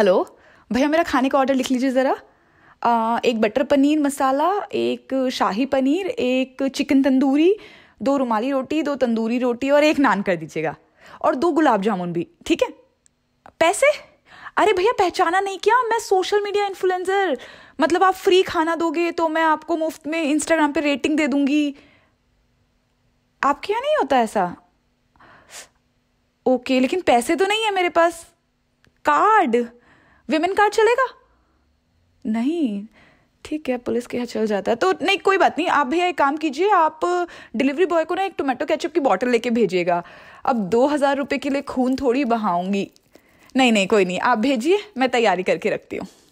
hello भैया मेरा खाने का ऑर्डर लिख लीजिए ज़रा एक बटर पनीर मसाला एक शाही पनीर एक चिकन तंदूरी दो रुमाली रोटी दो तंदूरी रोटी और एक नान कर दीजिएगा और दो गुलाब जामुन भी ठीक है पैसे अरे भैया पहचाना नहीं क्या मैं सोशल मीडिया इन्फ्लुएंसर मतलब आप फ्री खाना दोगे तो मैं आपको मुफ्त में इंस्टाग्राम पे रेटिंग दे दूंगी आपके यहाँ नहीं होता ऐसा ओके लेकिन पैसे तो नहीं है मेरे पास कार्ड विमेन कार्ड चलेगा नहीं ठीक है पुलिस के यहाँ चल जाता है तो नहीं कोई बात नहीं आप भैया एक काम कीजिए आप डिलीवरी बॉय को ना एक टोमेटो केचप की बॉटल लेके भेजिएगा अब दो हज़ार रुपये के लिए खून थोड़ी बहाऊंगी नहीं नहीं कोई नहीं आप भेजिए मैं तैयारी करके रखती हूँ